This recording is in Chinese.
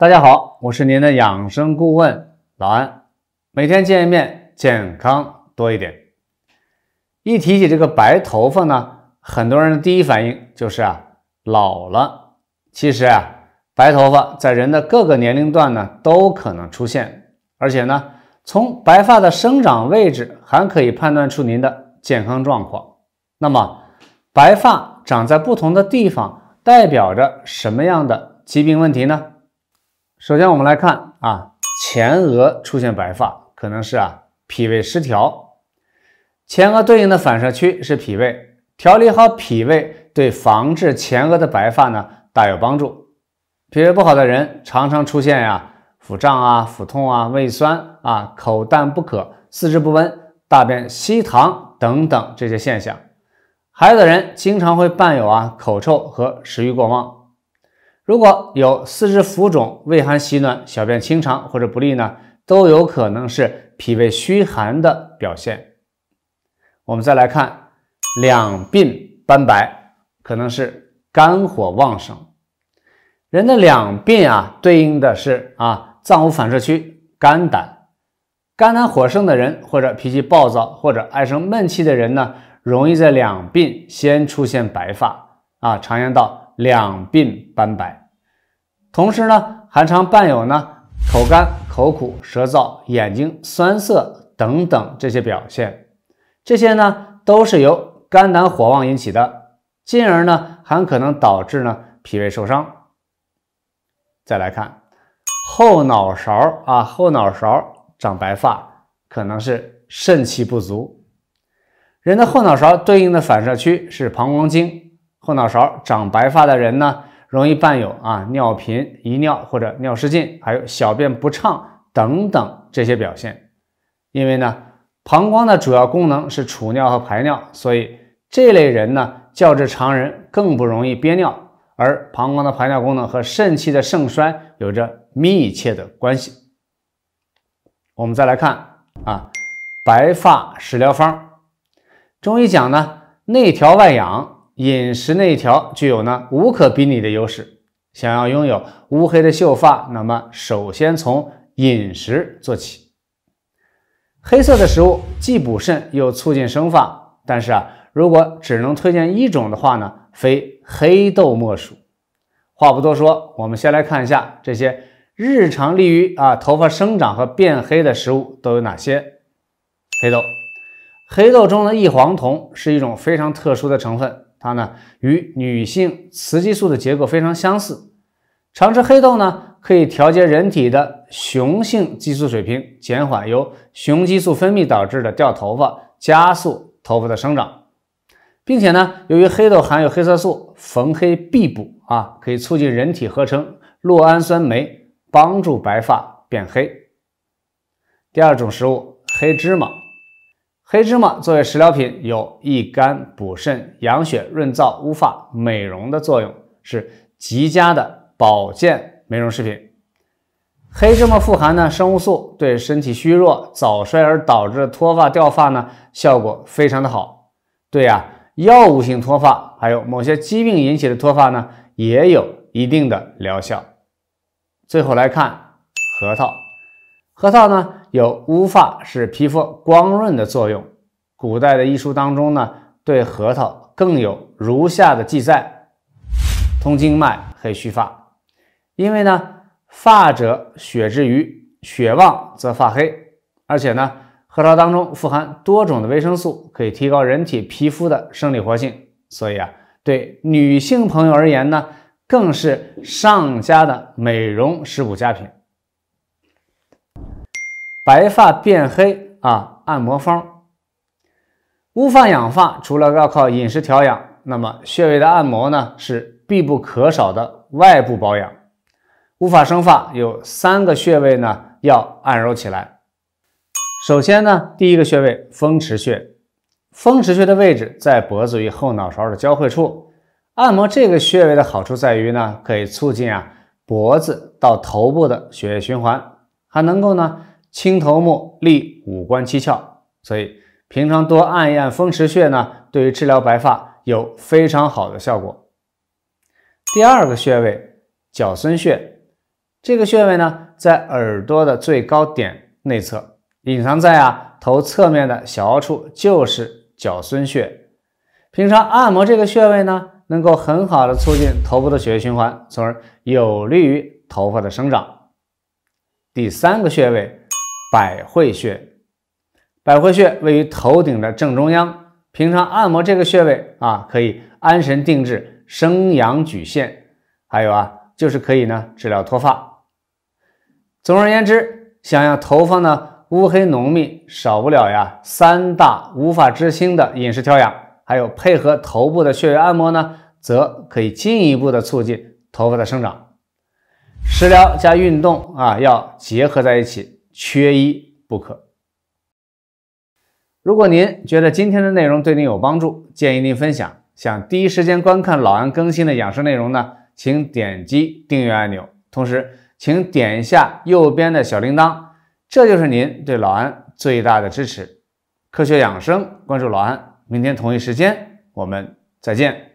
大家好，我是您的养生顾问老安，每天见一面，健康多一点。一提起这个白头发呢，很多人的第一反应就是啊老了。其实啊，白头发在人的各个年龄段呢都可能出现，而且呢，从白发的生长位置还可以判断出您的健康状况。那么，白发长在不同的地方，代表着什么样的疾病问题呢？首先，我们来看啊，前额出现白发，可能是啊脾胃失调。前额对应的反射区是脾胃，调理好脾胃，对防治前额的白发呢大有帮助。脾胃不好的人，常常出现呀腹胀啊、腹痛啊、胃酸啊、口淡不渴、四肢不温、大便稀溏等等这些现象。还有的人经常会伴有啊口臭和食欲过旺。如果有四肢浮肿、畏寒喜暖、小便清长或者不利呢，都有可能是脾胃虚寒的表现。我们再来看，两鬓斑白可能是肝火旺盛。人的两鬓啊，对应的是啊脏腑反射区肝胆。肝胆火盛的人，或者脾气暴躁，或者爱生闷气的人呢，容易在两鬓先出现白发啊。常言道。两鬓斑白，同时呢，还常伴有呢口干、口苦、舌燥、眼睛酸涩等等这些表现。这些呢，都是由肝胆火旺引起的，进而呢，还可能导致呢脾胃受伤。再来看后脑勺啊，后脑勺长白发，可能是肾气不足。人的后脑勺对应的反射区是膀胱经。后脑勺长白发的人呢，容易伴有啊尿频、遗尿或者尿失禁，还有小便不畅等等这些表现。因为呢，膀胱的主要功能是储尿和排尿，所以这类人呢较之常人更不容易憋尿。而膀胱的排尿功能和肾气的盛衰有着密切的关系。我们再来看啊，白发食疗方。中医讲呢，内调外养。饮食内调具有呢无可比拟的优势。想要拥有乌黑的秀发，那么首先从饮食做起。黑色的食物既补肾又促进生发，但是啊，如果只能推荐一种的话呢，非黑豆莫属。话不多说，我们先来看一下这些日常利于啊头发生长和变黑的食物都有哪些。黑豆，黑豆中的异黄酮是一种非常特殊的成分。它呢与女性雌激素的结构非常相似，常吃黑豆呢可以调节人体的雄性激素水平，减缓由雄激素分泌导致的掉头发，加速头发的生长，并且呢，由于黑豆含有黑色素，逢黑必补啊，可以促进人体合成酪氨酸酶，帮助白发变黑。第二种食物黑芝麻。黑芝麻作为食疗品，有益肝、补肾、养血、润燥、乌发、美容的作用，是极佳的保健美容食品。黑芝麻富含呢生物素，对身体虚弱、早衰而导致脱发掉发呢，效果非常的好。对呀，药物性脱发，还有某些疾病引起的脱发呢，也有一定的疗效。最后来看核桃。核桃呢有乌发、使皮肤光润的作用。古代的医书当中呢，对核桃更有如下的记载：通经脉、黑须发。因为呢，发者血之余，血旺则发黑。而且呢，核桃当中富含多种的维生素，可以提高人体皮肤的生理活性。所以啊，对女性朋友而言呢，更是上佳的美容食补佳品。白发变黑啊！按摩方乌发养发，除了要靠饮食调养，那么穴位的按摩呢是必不可少的外部保养。乌发生发有三个穴位呢，要按揉起来。首先呢，第一个穴位风池穴，风池穴的位置在脖子与后脑勺的交汇处。按摩这个穴位的好处在于呢，可以促进啊脖子到头部的血液循环，还能够呢。青头目利五官七窍，所以平常多按一按风池穴呢，对于治疗白发有非常好的效果。第二个穴位角孙穴，这个穴位呢在耳朵的最高点内侧，隐藏在啊头侧面的小凹处就是角孙穴。平常按摩这个穴位呢，能够很好的促进头部的血液循环，从而有利于头发的生长。第三个穴位。百会穴，百会穴位于头顶的正中央。平常按摩这个穴位啊，可以安神定志、生阳举陷，还有啊，就是可以呢治疗脱发。总而言之，想要头发呢乌黑浓密，少不了呀三大无法之星的饮食调养，还有配合头部的穴位按摩呢，则可以进一步的促进头发的生长。食疗加运动啊，要结合在一起。缺一不可。如果您觉得今天的内容对您有帮助，建议您分享。想第一时间观看老安更新的养生内容呢，请点击订阅按钮，同时请点一下右边的小铃铛，这就是您对老安最大的支持。科学养生，关注老安。明天同一时间，我们再见。